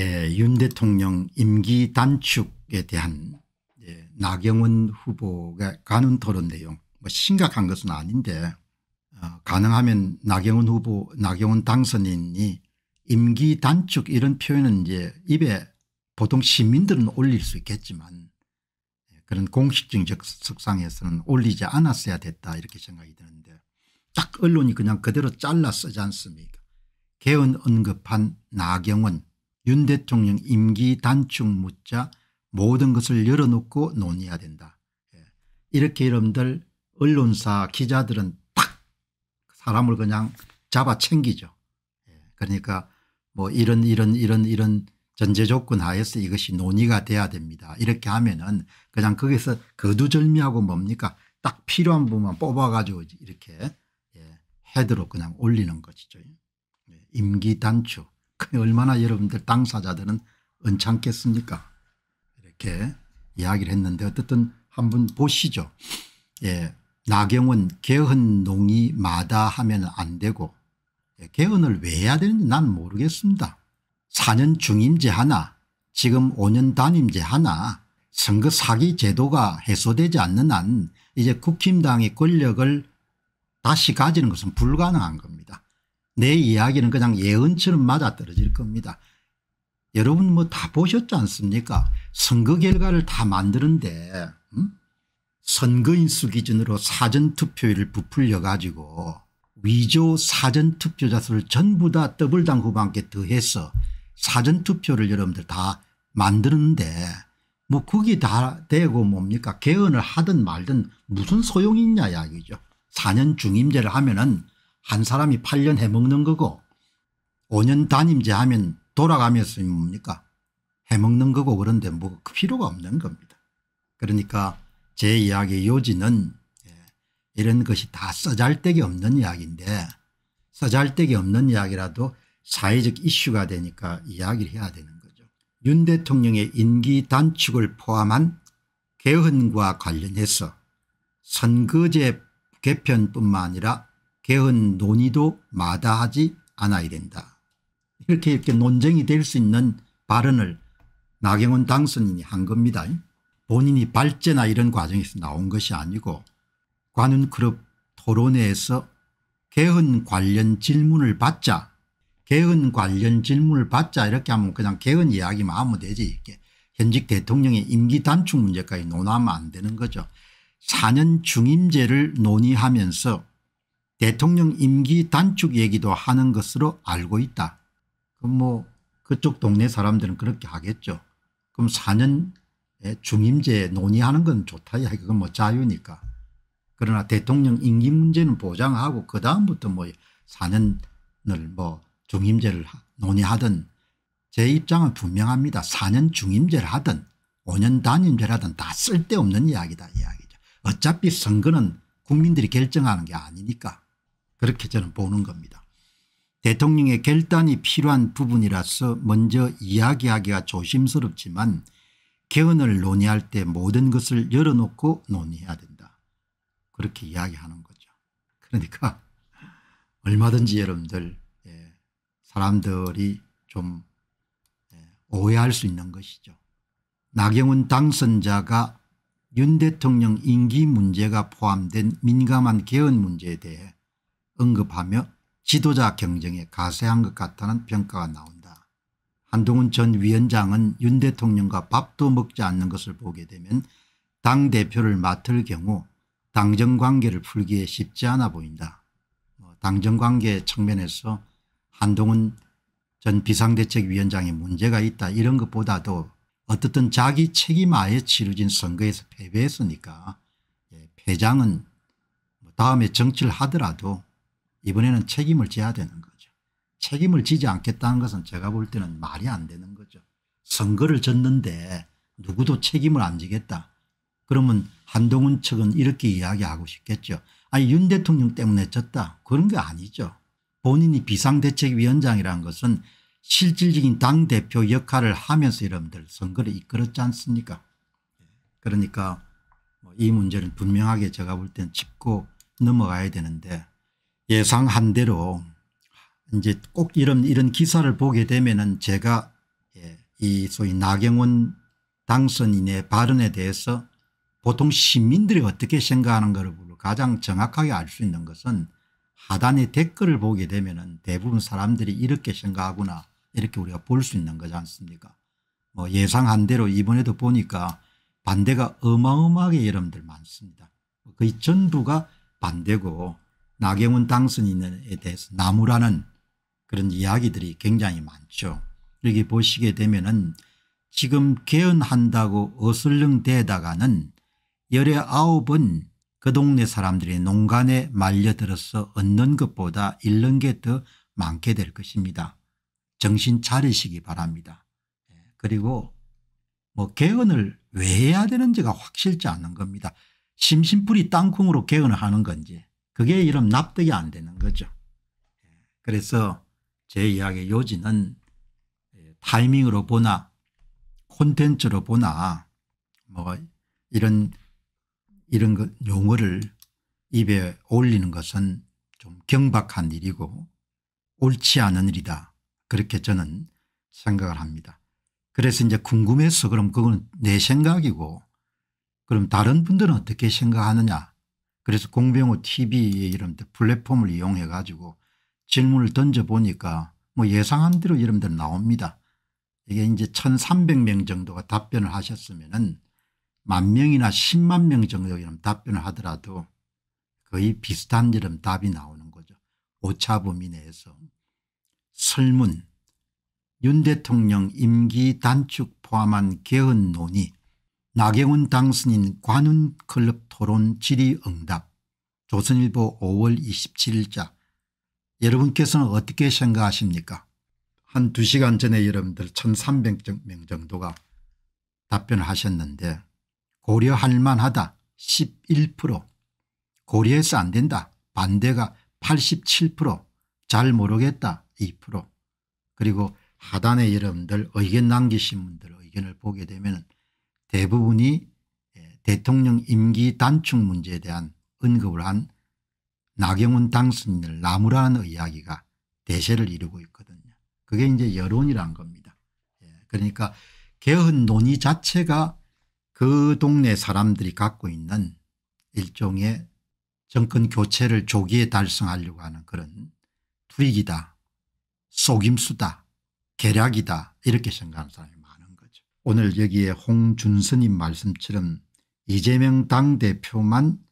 예, 윤 대통령 임기 단축에 대한 예, 나경원 후보가 가는 토론 내용 뭐 심각한 것은 아닌데 어, 가능하면 나경원 후보 나경원 당선인이 임기 단축 이런 표현은 이제 입에 보통 시민들은 올릴 수 있겠지만 예, 그런 공식적인 석상에서는 올리지 않았어야 됐다 이렇게 생각이 드는데 딱 언론이 그냥 그대로 잘라 쓰지 않습니까 개헌 언급한 나경원 윤 대통령 임기 단축 묻자 모든 것을 열어놓고 논의해야 된다. 예. 이렇게 이름들 언론사 기자들은 탁 사람을 그냥 잡아 챙기죠. 예. 그러니까 뭐 이런 이런 이런 이런 전제 조건 하에서 이것이 논의가 돼야 됩니다. 이렇게 하면은 그냥 거기서 거두절미하고 뭡니까 딱 필요한 부분만 뽑아가지고 이렇게 예, 헤드로 그냥 올리는 것이죠. 임기 단축 얼마나 여러분들 당사자들은 언짢겠습니까 이렇게 이야기를 했는데 어쨌든 한번 보시죠. 예, 나경원 개헌 농이 마다 하면 안 되고 예, 개헌을 왜 해야 되는지 난 모르겠습니다. 4년 중임제 하나 지금 5년 단임제 하나 선거 사기 제도가 해소되지 않는 한 이제 국힘당의 권력을 다시 가지는 것은 불가능한 겁니다. 내 이야기는 그냥 예언처럼 맞아떨어질 겁니다. 여러분 뭐 다 보셨지 않습니까 선거 결과를 다 만드는데 음? 선거인수 기준으로 사전투표율을 부풀려 가지고 위조 사전투표자 수를 전부 다 더블당 후반께 더해서 사전투표를 여러분들 다 만드는데 뭐 그게 다 되고 뭡니까 개헌을 하든 말든 무슨 소용이 있냐 이야기죠. 4년 중임제를 하면은 한 사람이 8년 해먹는 거고 5년 단임제 하면 돌아가면서 뭡니까 해먹는 거고 그런데 뭐 그 필요가 없는 겁니다. 그러니까 제 이야기의 요지는 예, 이런 것이 다 써잘데기 없는 이야기인데 써잘데기 없는 이야기라도 사회적 이슈가 되니까 이야기를 해야 되는 거죠. 윤 대통령의 임기 단축을 포함한 개헌과 관련해서 선거제 개편뿐만 아니라 개헌 논의도 마다하지 않아야 된다. 이렇게 이렇게 논쟁이 될 수 있는 발언을 나경원 당선인이 한 겁니다. 본인이 발제나 이런 과정에서 나온 것이 아니고 관훈그룹 토론회에서 개헌 관련 질문을 받자 개헌 관련 질문을 받자 이렇게 하면 그냥 개헌 이야기만 하면 되지 이렇게 현직 대통령의 임기 단축 문제까지 논하면 안 되는 거죠. 4년 중임제를 논의하면서 대통령 임기 단축 얘기도 하는 것으로 알고 있다. 그럼 뭐 그쪽 동네 사람들은 그렇게 하겠죠. 그럼 4년 중임제 논의하는 건 좋다. 그건 뭐 자유니까. 그러나 대통령 임기 문제는 보장하고 그 다음부터 뭐 4년을 뭐 중임제를 논의하든 제 입장은 분명합니다. 4년 중임제를 하든 5년 단임제를 하든 다 쓸데없는 이야기다 이야기죠. 어차피 선거는 국민들이 결정하는 게 아니니까. 그렇게 저는 보는 겁니다. 대통령의 결단이 필요한 부분이라서 먼저 이야기하기가 조심스럽지만 개헌을 논의할 때 모든 것을 열어놓고 논의해야 된다. 그렇게 이야기하는 거죠. 그러니까 얼마든지 여러분들 예, 사람들이 좀 예, 오해할 수 있는 것이죠. 나경원 당선자가 윤 대통령 임기 문제가 포함된 민감한 개헌 문제에 대해 언급하며 지도자 경쟁에 가세한 것 같다는 평가가 나온다. 한동훈 전 위원장은 윤 대통령과 밥도 먹지 않는 것을 보게 되면 당대표를 맡을 경우 당정관계를 풀기에 쉽지 않아 보인다. 뭐 당정관계 측면에서 한동훈 전 비상대책위원장의 문제가 있다 이런 것보다도 어떻든 자기 책임하에 치러진 선거에서 패배했으니까 예, 패장은 뭐 다음에 정치를 하더라도 이번에는 책임을 져야 되는 거죠. 책임을 지지 않겠다는 것은 제가 볼 때는 말이 안 되는 거죠. 선거를 졌는데 누구도 책임을 안 지겠다. 그러면 한동훈 측은 이렇게 이야기하고 싶겠죠. 아니 윤 대통령 때문에 졌다. 그런 게 아니죠. 본인이 비상대책위원장이라는 것은 실질적인 당대표 역할을 하면서 여러분들 선거를 이끌었지 않습니까 그러니까 뭐 이 문제는 분명하게 제가 볼 때는 짚고 넘어가야 되는데 예상한 대로 이제 꼭 이런 이런 기사를 보게 되면은 제가 예, 이 소위 나경원 당선인의 발언에 대해서 보통 시민들이 어떻게 생각하는 것을 가장 정확하게 알 수 있는 것은 하단의 댓글을 보게 되면 은 대부분 사람들이 이렇게 생각하구나 이렇게 우리가 볼 수 있는 거지 않습니까 뭐 예상한 대로 이번에도 보니까 반대가 어마어마하게 여러분들 많습니다. 거의 전부가 반대고 나경원 당선인에 대해서 나무라는 그런 이야기들이 굉장히 많죠. 여기 보시게 되면은 지금 개헌한다고 어슬렁대다가는 열의 아홉은 그 동네 사람들이 농간에 말려들어서 얻는 것보다 잃는 게 더 많게 될 것입니다. 정신 차리시기 바랍니다. 예, 그리고 뭐 개헌을 왜 해야 되는지가 확실치 않은 겁니다. 심심풀이 땅콩으로 개헌을 하는 건지 그게 이런 납득이 안 되는 거죠. 그래서 제 이야기의 요지는 예, 타이밍으로 보나 콘텐츠로 보나 뭐 이런 이런 용어를 입에 올리는 것은 좀 경박한 일이고 옳지 않은 일이다. 그렇게 저는 생각을 합니다. 그래서 이제 궁금해서 그럼 그건 내 생각이고 그럼 다른 분들은 어떻게 생각하느냐 그래서 공병호 tv의 이름들 플랫폼을 이용해 가지고 질문을 던져보니까 뭐 예상한 대로 이름들 나옵니다. 이게 이제 1300명 정도가 답변을 하셨으면 은만 명이나 10만 명 정도 이름 답변을 하더라도 거의 비슷한 이름 답이 나오는 거죠. 오차범위 내에서. 설문 윤 대통령 임기 단축 포함한 개헌 논의 나경원 당선인 관훈클럽 토론 질의응답 조선일보 5월 27일자 여러분께서는 어떻게 생각하십니까 한 2시간 전에 여러분들 1300명 정도가 답변하셨는데 고려할 만하다 11% 고려해서 안 된다 반대가 87%잘 모르겠다 2% 그리고 하단에 여러분들 의견 남기신 분들 의견을 보게 되면 대부분이 예, 대통령 임기 단축 문제에 대한 언급을 한 나경원 당선인을 나무라는 이야기가 대세를 이루고 있거든요. 그게 이제 여론이란 겁니다. 예, 그러니까 개헌 논의 자체가 그 동네 사람들이 갖고 있는 일종의 정권 교체를 조기에 달성하려고 하는 그런 투익이다 속임수다 계략이다 이렇게 생각하는 사람입니다. 오늘 여기에 홍준선님 말씀처럼 이재명 당대표만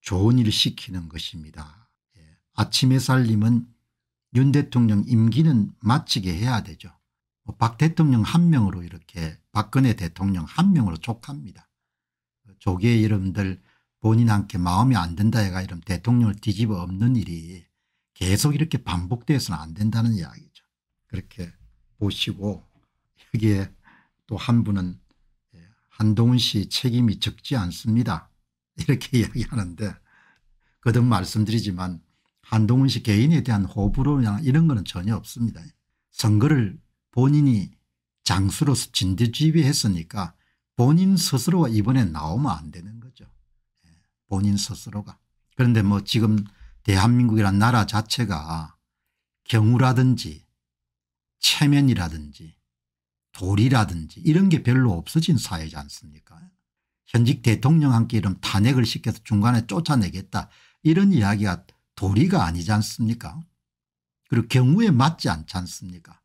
좋은 일 시키는 것입니다. 예. 아침에 살림은 윤 대통령 임기는 마치게 해야 되죠. 뭐 박 대통령 한 명으로 이렇게 박근혜 대통령 한 명으로 촉합니다 조계 여러분들 본인한테 마음이 안 든다 해가 이런 대통령을 뒤집어 없는 일이 계속 이렇게 반복돼서는 안 된다는 이야기죠. 그렇게 보시고 여기에 또한 분은 예, 한동훈 씨 책임이 적지 않습니다. 이렇게 이야기하는데 거듭 말씀드리지만 한동훈 씨 개인에 대한 호불호나 이런 거는 전혀 없습니다. 선거를 본인이 장수로 진두지휘했으니까 본인 스스로가 이번에 나오면 안 되는 거죠. 예, 본인 스스로가. 그런데 뭐 지금 대한민국이란 나라 자체가 경우라든지 체면이라든지 도리라든지 이런 게 별로 없어진 사회지 않습니까 현직 대통령한테 이런 탄핵을 시켜서 중간에 쫓아내겠다 이런 이야기가 도리가 아니지 않습니까 그리고 경우에 맞지 않지 않습니까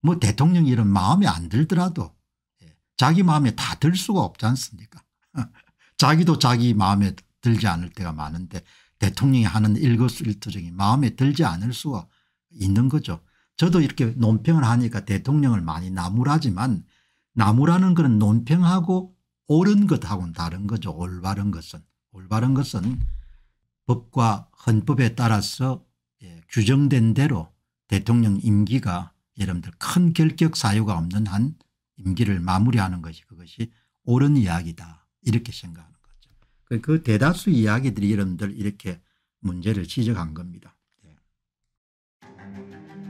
뭐 대통령 이런 마음에 안 들더라도 예, 자기 마음에 다 들 수가 없지 않습니까 자기도 자기 마음에 들지 않을 때가 많은데 대통령이 하는 일거수일투족이 마음에 들지 않을 수가 있는 거죠. 저도 이렇게 논평을 하니까 대통령을 많이 나무라지만 나무라는 그런 논평하고 옳은 것하고는 다른 거죠. 올바른 것은. 올바른 것은 법과 헌법에 따라서 예, 규정된 대로 대통령 임기가 여러분들 큰 결격 사유가 없는 한 임기를 마무리하는 것이 그것이 옳은 이야기다 이렇게 생각하는 거죠. 그, 그 대다수 이야기들이 여러분들 이렇게 문제를 지적한 겁니다.